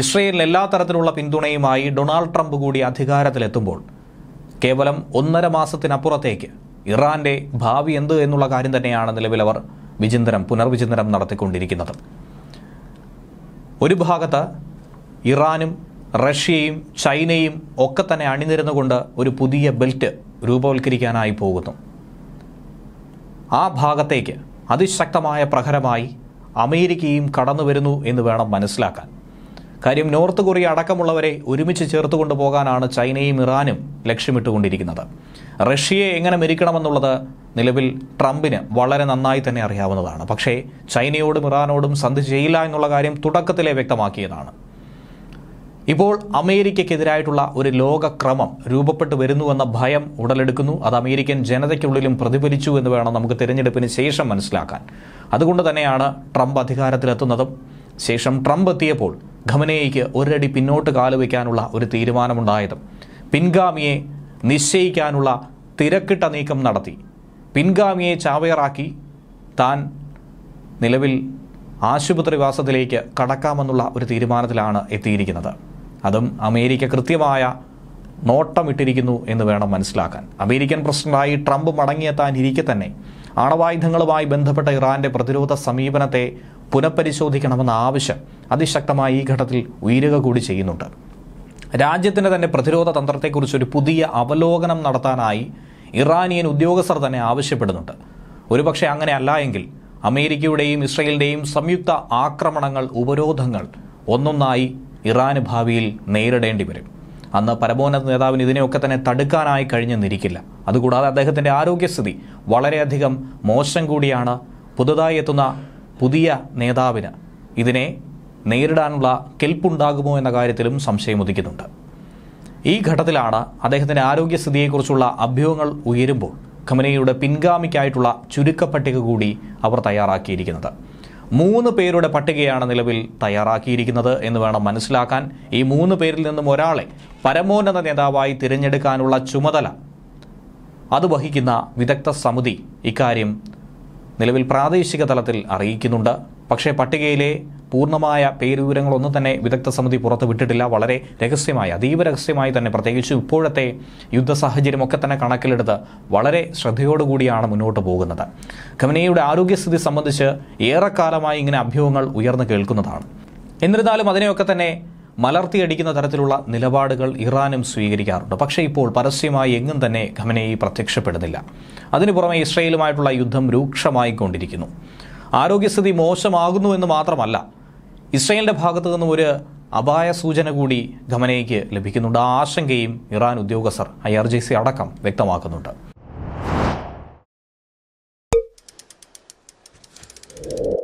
ഇസ്രയേലിന് എല്ലാ തരത്തിലുള്ള പിന്തുണയുമായി ഡൊണാൾഡ് ട്രംപ് കൂടി അധികാരത്തിലെത്തുമ്പോൾ കേവലം ഒന്നര മാസത്തിനപ്പുറത്തേക്ക് ഇറാന്റെ ഭാവി എന്ത് എന്നുള്ള കാര്യം തന്നെയാണ് അവർ വിചിന്തനം പുനർവിചിന്തനം നടത്തിക്കൊണ്ടിരിക്കുന്നത് ഒരു ഭാഗത്ത് ഇറാനും റഷ്യയും ചൈനയും ഒക്കെ തന്നെ അണിനിരന്നുകൊണ്ട് ഒരു പുതിയ ബെൽറ്റ് രൂപവൽക്കരിക്കാനായി പോകുന്നു ആ ഭാഗത്തേക്ക് അതിശക്തമായ പ്രഹരമായി അമേരിക്കയും കടന്നു വരുന്നു എന്ന് വേണം മനസ്സിലാക്കാൻ കാര്യം നോർത്ത് കൊറിയ അടക്കമുള്ളവരെ ഒരുമിച്ച് ചേർത്തുകൊണ്ട് പോകാനാണ് ചൈനയും ഇറാനും ലക്ഷ്യമിട്ടുകൊണ്ടിരിക്കുന്നത് റഷ്യയെ എങ്ങനെ മരിക്കണമെന്നുള്ളത് നിലവിൽ ട്രംപിന് വളരെ നന്നായി തന്നെ അറിയാവുന്നതാണ് പക്ഷേ ചൈനയോടും ഇറാനോടും സന്ധി ചെയ്യില്ല എന്നുള്ള കാര്യം തുടക്കത്തിലെ വ്യക്തമാക്കിയതാണ് ഇപ്പോൾ അമേരിക്കയ്ക്കെതിരായിട്ടുള്ള ഒരു ലോകക്രമം രൂപപ്പെട്ടു വരുന്നുവെന്ന ഭയം ഉടലെടുക്കുന്നു അത് അമേരിക്കൻ ജനതയ്ക്കുള്ളിലും പ്രതിഫലിച്ചു എന്ന് വേണം നമുക്ക് തിരഞ്ഞെടുപ്പിന് ശേഷം മനസ്സിലാക്കാൻ അതുകൊണ്ട് തന്നെയാണ് ട്രംപ് അധികാരത്തിലെത്തുന്നതും ശേഷം ട്രംപ് എത്തിയപ്പോൾ ഖമനേയ്ക്ക് ഒരടി പിന്നോട്ട് കാലുവയ്ക്കാനുള്ള ഒരു തീരുമാനമുണ്ടായതും പിൻഗാമിയെ നിശ്ചയിക്കാനുള്ള തിരക്കിട്ട നീക്കം നടത്തി പിൻഗാമിയെ ചാവയറാക്കി താൻ നിലവിൽ ആശുപത്രിവാസത്തിലേക്ക് കടക്കാമെന്നുള്ള ഒരു തീരുമാനത്തിലാണ് എത്തിയിരിക്കുന്നത് അതും അമേരിക്ക കൃത്യമായ നോട്ടമിട്ടിരിക്കുന്നു എന്ന് വേണം മനസ്സിലാക്കാൻ അമേരിക്കൻ പ്രസിഡന്റായി ട്രംപ് മടങ്ങിയെത്താൻ ഇരിക്കെ തന്നെ ആണവായുധങ്ങളുമായി ബന്ധപ്പെട്ട ഇറാന്റെ പ്രതിരോധ സമീപനത്തെ പുനഃപരിശോധിക്കണമെന്ന ആവശ്യം അതിശക്തമായി ഈ ഘട്ടത്തിൽ ഉയരുക കൂടി ചെയ്യുന്നുണ്ട് രാജ്യത്തിൻ്റെ തന്നെ പ്രതിരോധ തന്ത്രത്തെക്കുറിച്ച് ഒരു പുതിയ അവലോകനം നടത്താനായി ഇറാനിയൻ ഉദ്യോഗസ്ഥർ തന്നെ ആവശ്യപ്പെടുന്നുണ്ട് ഒരുപക്ഷെ അങ്ങനെ അല്ല എങ്കിൽ അമേരിക്കയുടെയും ഇസ്രയേലിൻ്റെയും സംയുക്ത ആക്രമണങ്ങൾ ഉപരോധങ്ങൾ ഒന്നൊന്നായി ഇറാന് ഭാവിയിൽ നേരിടേണ്ടി വരും അന്ന് പരമോന്നത നേതാവിന് ഇതിനെയൊക്കെ തന്നെ തടുക്കാനായി കഴിഞ്ഞെന്നിരിക്കില്ല അതുകൂടാതെ അദ്ദേഹത്തിൻ്റെ ആരോഗ്യസ്ഥിതി വളരെയധികം മോശം കൂടിയാണ് പുതുതായി എത്തുന്ന പുതിയ നേതാവിന് ഇതിനെ നേരിടാനുള്ള കെൽപ്പുണ്ടാകുമോ എന്ന കാര്യത്തിലും സംശയം ഉദിക്കുന്നുണ്ട് ഈ ഘട്ടത്തിലാണ് അദ്ദേഹത്തിൻ്റെ ആരോഗ്യസ്ഥിതിയെക്കുറിച്ചുള്ള അഭ്യൂഹങ്ങൾ ഉയരുമ്പോൾ ഖമനയുടെ പിൻഗാമിക്കായിട്ടുള്ള ചുരുക്കപ്പട്ടിക കൂടി അവർ തയ്യാറാക്കിയിരിക്കുന്നത് മൂന്ന് പേരുടെ പട്ടികയാണ് നിലവിൽ തയ്യാറാക്കിയിരിക്കുന്നത് എന്ന് വേണം മനസ്സിലാക്കാൻ ഈ മൂന്ന് പേരിൽ നിന്നും ഒരാളെ പരമോന്നത നേതാവായി തിരഞ്ഞെടുക്കാനുള്ള ചുമതല അത് വഹിക്കുന്ന വിദഗ്ധ സമിതി ഇക്കാര്യം നിലവിൽ പ്രാദേശിക തലത്തിൽ അറിയിക്കുന്നുണ്ട് പക്ഷേ പട്ടികയിലെ പൂർണ്ണമായ പേരുവിവരങ്ങളൊന്നും തന്നെ വിദഗ്ധ സമിതി പുറത്ത് വിട്ടിട്ടില്ല വളരെ രഹസ്യമായി അതീവ രഹസ്യമായി തന്നെ പ്രത്യേകിച്ച് ഇപ്പോഴത്തെ യുദ്ധ സാഹചര്യമൊക്കെ തന്നെ കണക്കിലെടുത്ത് വളരെ ശ്രദ്ധയോടുകൂടിയാണ് മുന്നോട്ട് പോകുന്നത് ഖമനയുടെ ആരോഗ്യസ്ഥിതി സംബന്ധിച്ച് ഏറെക്കാലമായി ഇങ്ങനെ അഭ്യൂഹങ്ങൾ ഉയർന്നു കേൾക്കുന്നതാണ് എന്നിരുന്നാലും അതിനെയൊക്കെ തന്നെ മലർത്തിയടിക്കുന്ന തരത്തിലുള്ള നിലപാടുകൾ ഇറാനും സ്വീകരിക്കാറുണ്ട് പക്ഷേ ഇപ്പോൾ പരസ്യമായി എങ്ങും തന്നെ ഖമനേയി പ്രത്യക്ഷപ്പെടുന്നില്ല അതിനു പുറമെ ഇസ്രയേലുമായിട്ടുള്ള യുദ്ധം രൂക്ഷമായിക്കൊണ്ടിരിക്കുന്നു ആരോഗ്യസ്ഥിതി മോശമാകുന്നു എന്ന് മാത്രമല്ല ഇസ്രയേലിൻ്റെ ഭാഗത്തു നിന്നും ഒരു അപായ സൂചന കൂടി ഖമനേയ്ക്ക് ലഭിക്കുന്നുണ്ട് ആ ആശങ്കയും ഇറാൻ ഉദ്യോഗസ്ഥർ ഐ ആർ ജെ സി അടക്കം വ്യക്തമാക്കുന്നുണ്ട്